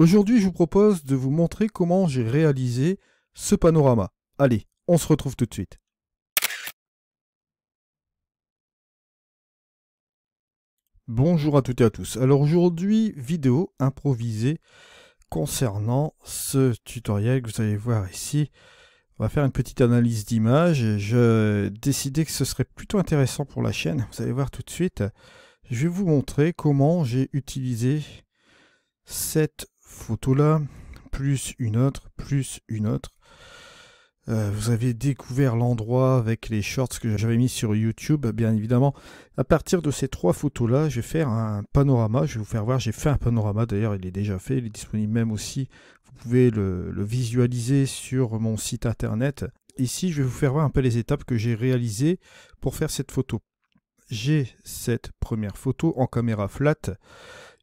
Aujourd'hui, je vous propose de vous montrer comment j'ai réalisé ce panorama. Allez, on se retrouve tout de suite. Bonjour à toutes et à tous. Alors aujourd'hui, vidéo improvisée concernant ce tutoriel que vous allez voir ici. On va faire une petite analyse d'image. Je décidais que ce serait plutôt intéressant pour la chaîne. Vous allez voir tout de suite. Je vais vous montrer comment j'ai utilisé cette photo là, plus une autre, plus une autre. Euh, vous avez découvert l'endroit avec les shorts que j'avais mis sur YouTube, bien évidemment. À partir de ces trois photos-là, je vais faire un panorama. Je vais vous faire voir. J'ai fait un panorama, d'ailleurs, il est déjà fait. Il est disponible même aussi. Vous pouvez le, le visualiser sur mon site internet. Ici, je vais vous faire voir un peu les étapes que j'ai réalisées pour faire cette photo. J'ai cette première photo en caméra flat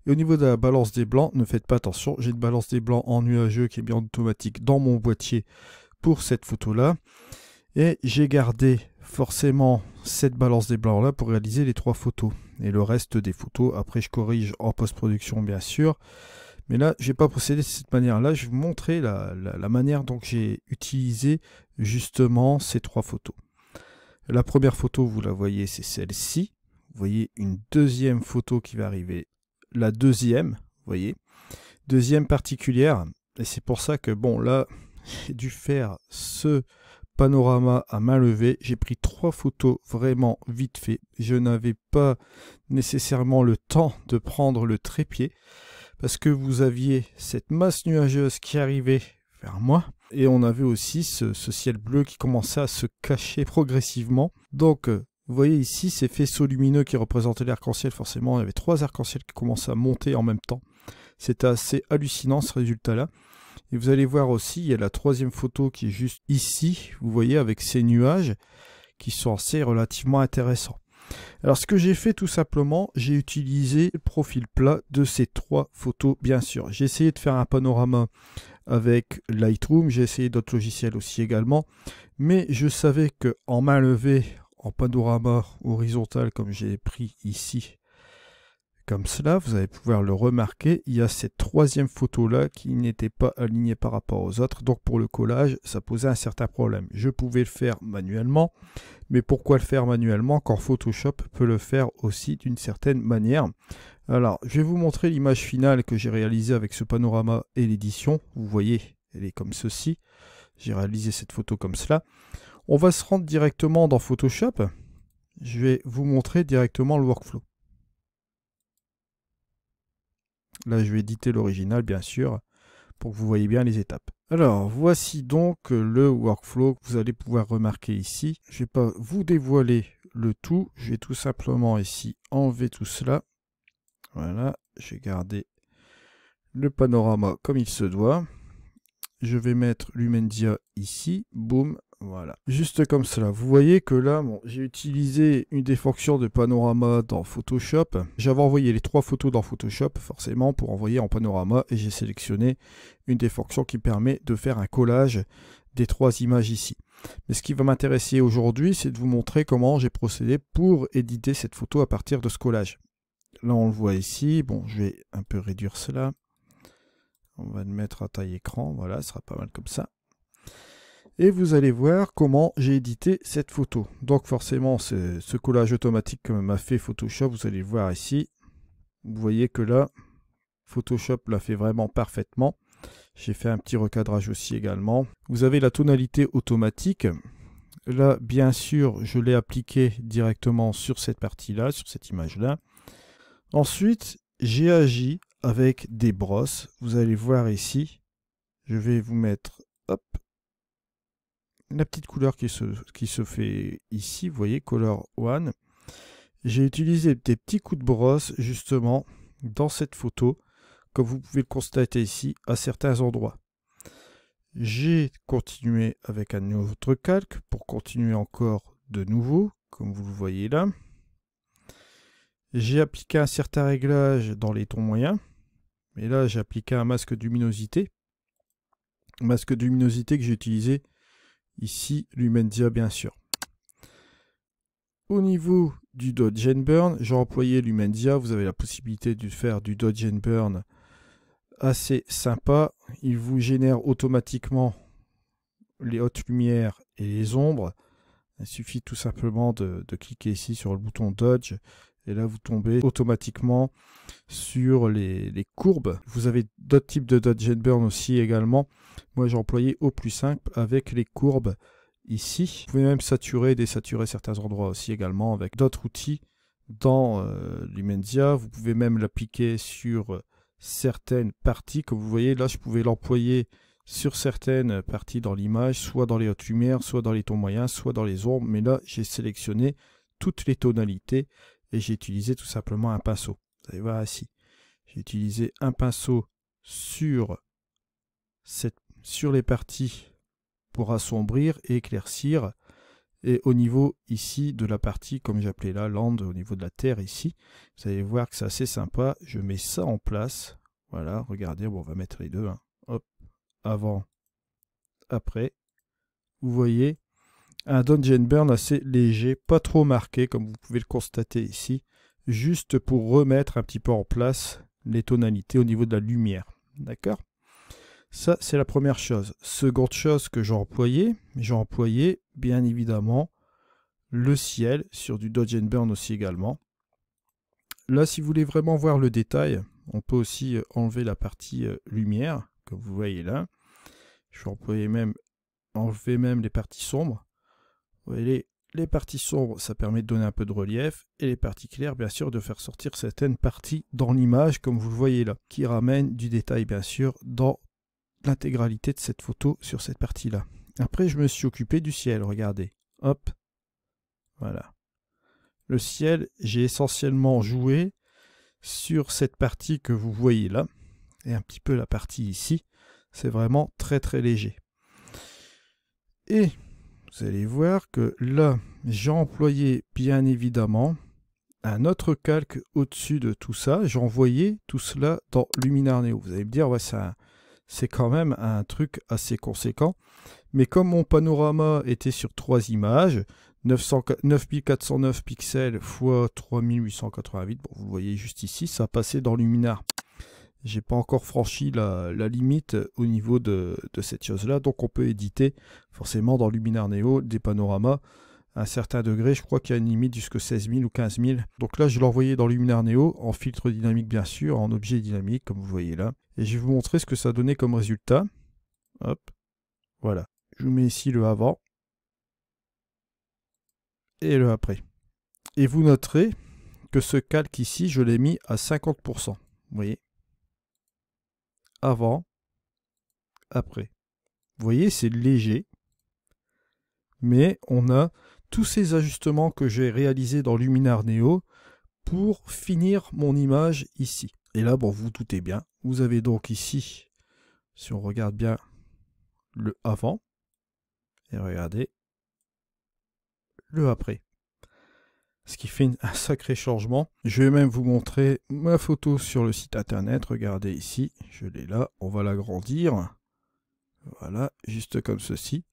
et au niveau de la balance des blancs, ne faites pas attention, j'ai une balance des blancs en nuageux qui est bien automatique dans mon boîtier pour cette photo-là. Et j'ai gardé forcément cette balance des blancs là pour réaliser les trois photos. Et le reste des photos, après je corrige en post-production bien sûr. Mais là, je n'ai pas procédé de cette manière-là. Je vais vous montrer la, manière dont j'ai utilisé justement ces trois photos. La première photo, vous la voyez, c'est celle-ci. Vous voyez une deuxième photo qui va arriver la deuxième, vous voyez. Deuxième particulière, et c'est pour ça que, bon, là, j'ai dû faire ce panorama à main levée. J'ai pris trois photos vraiment vite fait. Je n'avais pas nécessairement le temps de prendre le trépied parce que vous aviez cette masse nuageuse qui arrivait vers moi et on avait aussi ce, ce ciel bleu qui commençait à se cacher progressivement. Donc euh, vous voyez ici ces faisceaux lumineux qui représentaient l'arc-en-ciel, forcément il y avait trois arcs-en-ciel qui commençaient à monter en même temps. C'est assez hallucinant ce résultat-là. Et vous allez voir aussi, il y a la troisième photo qui est juste ici, vous voyez, avec ces nuages qui sont assez relativement intéressants. Alors ce que j'ai fait tout simplement, j'ai utilisé le profil plat de ces trois photos bien sûr. J'ai essayé de faire un panorama avec Lightroom, j'ai essayé d'autres logiciels aussi également, mais je savais que en main levée, panorama horizontal comme j'ai pris ici, comme cela, vous allez pouvoir le remarquer, il y a cette troisième photo-là qui n'était pas alignée par rapport aux autres. Donc pour le collage, ça posait un certain problème. Je pouvais le faire manuellement, mais pourquoi le faire manuellement quand Photoshop peut le faire aussi d'une certaine manière Alors, je vais vous montrer l'image finale que j'ai réalisée avec ce panorama et l'édition. Vous voyez, elle est comme ceci. J'ai réalisé cette photo comme cela. On va se rendre directement dans Photoshop. Je vais vous montrer directement le workflow. Là, je vais éditer l'original, bien sûr, pour que vous voyez bien les étapes. Alors, voici donc le workflow que vous allez pouvoir remarquer ici. Je ne vais pas vous dévoiler le tout. Je vais tout simplement ici enlever tout cela. Voilà, j'ai gardé le panorama comme il se doit. Je vais mettre l'Humendia ici. Boum, voilà, juste comme cela. Vous voyez que là, j'ai utilisé une des fonctions de panorama dans Photoshop. J'avais envoyé les trois photos dans Photoshop, forcément, pour envoyer en panorama. Et j'ai sélectionné une des fonctions qui permet de faire un collage des trois images ici. Mais ce qui va m'intéresser aujourd'hui, c'est de vous montrer comment j'ai procédé pour éditer cette photo à partir de ce collage. Là, on le voit ici. Bon, je vais un peu réduire cela. On va le mettre à taille écran. Voilà, ce sera pas mal comme ça et vous allez voir comment j'ai édité cette photo. Donc forcément, ce collage automatique que m'a fait Photoshop, vous allez le voir ici. Vous voyez que là, Photoshop l'a fait vraiment parfaitement. J'ai fait un petit recadrage aussi également. Vous avez la tonalité automatique. Là, bien sûr, je l'ai appliqué directement sur cette partie-là, sur cette image-là. Ensuite, j'ai agi avec des brosses. Vous allez voir ici. Je vais vous mettre hop, la petite couleur qui se, fait ici, vous voyez, Color One. J'ai utilisé des petits coups de brosse justement dans cette photo, comme vous pouvez le constater ici, à certains endroits. J'ai continué avec un autre calque pour continuer encore de nouveau, comme vous le voyez là. J'ai appliqué un certain réglage dans les tons moyens. Et là, j'ai appliqué un masque de luminosité. Masque de luminosité que j'ai utilisé Ici, Lumendia, ah, bien sûr. Au niveau du Dodge and Burn, j'ai employé Lumendia. Ah, vous avez la possibilité de faire du Dodge and Burn assez sympa. Il vous génère automatiquement les hautes lumières et les ombres. Il suffit tout simplement de, de cliquer ici sur le bouton Dodge et là, vous tombez automatiquement sur les, courbes. Vous avez d'autres types de dodge and burn aussi également. Moi, j'ai employé au plus simple avec les courbes ici. Vous pouvez même saturer et désaturer certains endroits aussi également avec d'autres outils dans euh, Vous pouvez même l'appliquer sur euh, certaines parties. Comme vous voyez, là, je pouvais l'employer sur certaines parties dans l'image, soit dans les hautes lumières, soit dans les tons moyens, soit dans les ombres. Mais là, j'ai sélectionné toutes les tonalités et j'ai utilisé tout simplement un pinceau. Vous allez voir ici, j'ai utilisé un pinceau sur, cette, sur les parties pour assombrir et éclaircir. Et au niveau ici de la partie, comme j'appelais la lande, au niveau de la terre ici, vous allez voir que c'est assez sympa. Je mets ça en place. Voilà, regardez, bon, on va mettre les deux. Hein. Hop, avant, après. Vous voyez, un dungeon burn assez léger, pas trop marqué comme vous pouvez le constater ici, juste pour remettre un petit peu en place les tonalités au niveau de la lumière. D'accord Ça, c'est la première chose. Seconde chose que j'ai employé, j'ai employé bien évidemment le ciel sur du Dodge Burn aussi également. Là, si vous voulez vraiment voir le détail, on peut aussi euh, enlever la partie euh, lumière, que vous voyez là. Je vais employer même, enlever même les parties sombres les, les parties sombres, ça permet de donner un peu de relief, et les parties claires, bien sûr, de faire sortir certaines parties dans l'image, comme vous le voyez là, qui ramène du détail, bien sûr, dans l'intégralité de cette photo sur cette partie-là. Après, je me suis occupé du ciel, regardez. Hop, voilà. Le ciel, j'ai essentiellement joué sur cette partie que vous voyez là, et un petit peu la partie ici. C'est vraiment très très léger. Et vous allez voir que là, j'ai employé bien évidemment un autre calque au-dessus de tout ça. J'envoyais tout cela dans Luminar Neo. Vous allez me dire, ouais, c'est quand même un truc assez conséquent. Mais comme mon panorama était sur trois images, 9409 pixels x 3888, bon, vous voyez juste ici, ça passait dans Luminar j'ai pas encore franchi la, limite euh, au niveau de, cette chose-là. Donc on peut éditer forcément dans Luminar Neo des panoramas à un certain degré. Je crois qu'il y a une limite jusqu'à 16 000 ou 15 000. Donc là, je l'ai envoyé dans Luminar Neo, en filtre dynamique bien sûr, en objet dynamique comme vous voyez là. Et je vais vous montrer ce que ça donnait comme résultat. Hop, voilà. Je vous mets ici le avant et le après. Et vous noterez que ce calque ici, je l'ai mis à 50%. Vous voyez avant, après. Vous voyez, c'est léger. Mais on a tous ces ajustements que j'ai réalisés dans Luminar Neo pour finir mon image ici. Et là, bon, vous, vous doutez bien, vous avez donc ici, si on regarde bien le avant, et regardez, le après ce qui fait un sacré changement. Je vais même vous montrer ma photo sur le site internet. Regardez ici, je l'ai là. On va l'agrandir. Voilà, juste comme ceci.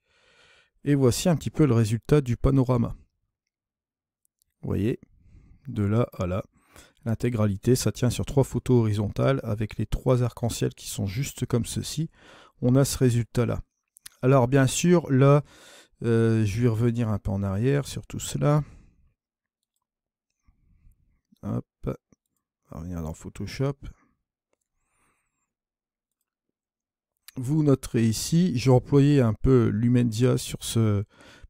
Et voici un petit peu le résultat du panorama. Vous voyez, de là à là, l'intégralité, ça tient sur trois photos horizontales avec les trois arcs-en-ciel qui sont juste comme ceci. On a ce résultat-là. Alors bien sûr, là, euh, je vais revenir un peu en arrière sur tout cela. Hop. On va revenir dans Photoshop. Vous noterez ici, j'ai employé un peu l'Umendia sur ce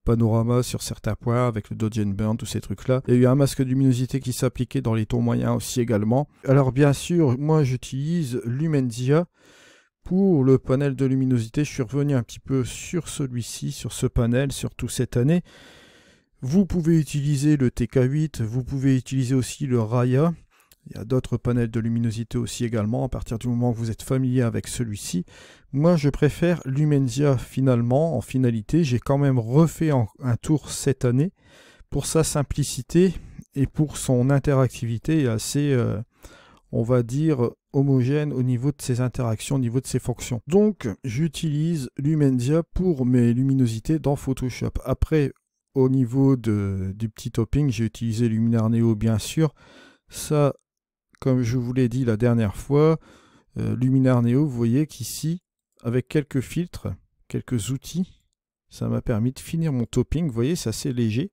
panorama sur certains points avec le dodge and burn, tous ces trucs-là. Il y a eu un masque de luminosité qui s'appliquait dans les tons moyens aussi également. Alors bien sûr, moi j'utilise l'Umendia pour le panel de luminosité. Je suis revenu un petit peu sur celui-ci, sur ce panel, surtout cette année. Vous pouvez utiliser le TK8, vous pouvez utiliser aussi le Raya. Il y a d'autres panels de luminosité aussi également, à partir du moment où vous êtes familier avec celui-ci. Moi, je préfère Lumenzia finalement. En finalité, j'ai quand même refait un tour cette année pour sa simplicité et pour son interactivité assez, euh, on va dire, homogène au niveau de ses interactions, au niveau de ses fonctions. Donc, j'utilise Lumenzia pour mes luminosités dans Photoshop. Après, au niveau de, du petit topping, j'ai utilisé Luminar Neo bien sûr. Ça, comme je vous l'ai dit la dernière fois, euh, Luminar Neo, vous voyez qu'ici, avec quelques filtres, quelques outils, ça m'a permis de finir mon topping. Vous voyez, c'est assez léger.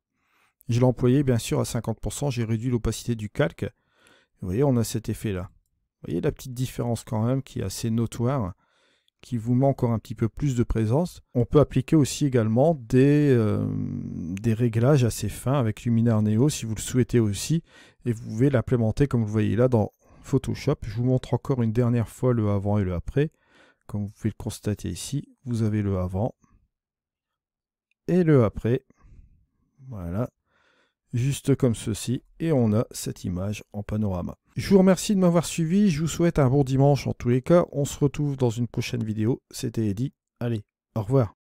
Je l'ai employé bien sûr à 50%, j'ai réduit l'opacité du calque. Vous voyez, on a cet effet là. Vous voyez la petite différence quand même qui est assez notoire qui vous met encore un petit peu plus de présence. On peut appliquer aussi également des, euh, des réglages assez fins avec Luminar Neo si vous le souhaitez aussi. Et vous pouvez l'implémenter comme vous voyez là dans Photoshop. Je vous montre encore une dernière fois le avant et le après. Comme vous pouvez le constater ici, vous avez le avant et le après. Voilà, juste comme ceci. Et on a cette image en panorama. Je vous remercie de m'avoir suivi, je vous souhaite un bon dimanche en tous les cas, on se retrouve dans une prochaine vidéo, c'était Eddy, allez, au revoir.